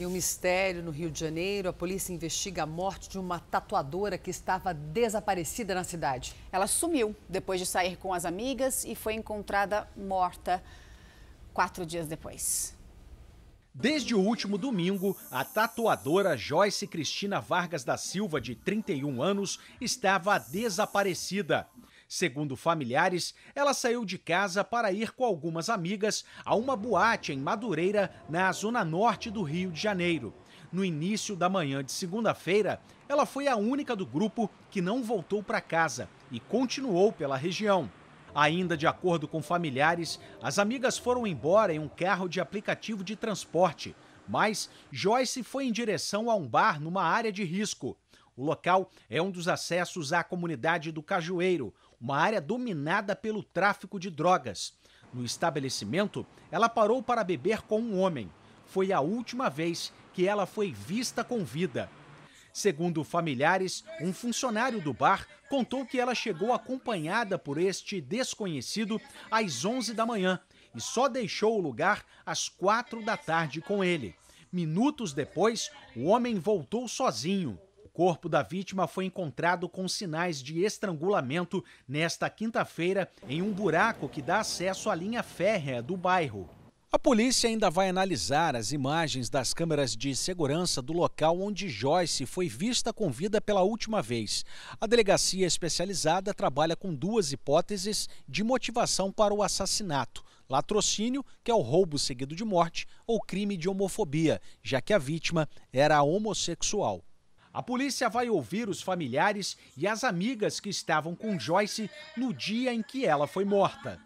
Em um mistério no Rio de Janeiro, a polícia investiga a morte de uma tatuadora que estava desaparecida na cidade. Ela sumiu depois de sair com as amigas e foi encontrada morta quatro dias depois. Desde o último domingo, a tatuadora Joyce Cristina Vargas da Silva, de 31 anos, estava desaparecida. Segundo familiares, ela saiu de casa para ir com algumas amigas a uma boate em Madureira, na zona norte do Rio de Janeiro. No início da manhã de segunda-feira, ela foi a única do grupo que não voltou para casa e continuou pela região. Ainda de acordo com familiares, as amigas foram embora em um carro de aplicativo de transporte, mas Joyce foi em direção a um bar numa área de risco. O local é um dos acessos à comunidade do Cajueiro, uma área dominada pelo tráfico de drogas. No estabelecimento, ela parou para beber com um homem. Foi a última vez que ela foi vista com vida. Segundo familiares, um funcionário do bar contou que ela chegou acompanhada por este desconhecido às 11 da manhã e só deixou o lugar às 4 da tarde com ele. Minutos depois, o homem voltou sozinho corpo da vítima foi encontrado com sinais de estrangulamento nesta quinta-feira em um buraco que dá acesso à linha férrea do bairro. A polícia ainda vai analisar as imagens das câmeras de segurança do local onde Joyce foi vista com vida pela última vez. A delegacia especializada trabalha com duas hipóteses de motivação para o assassinato: latrocínio, que é o roubo seguido de morte, ou crime de homofobia, já que a vítima era homossexual. A polícia vai ouvir os familiares e as amigas que estavam com Joyce no dia em que ela foi morta.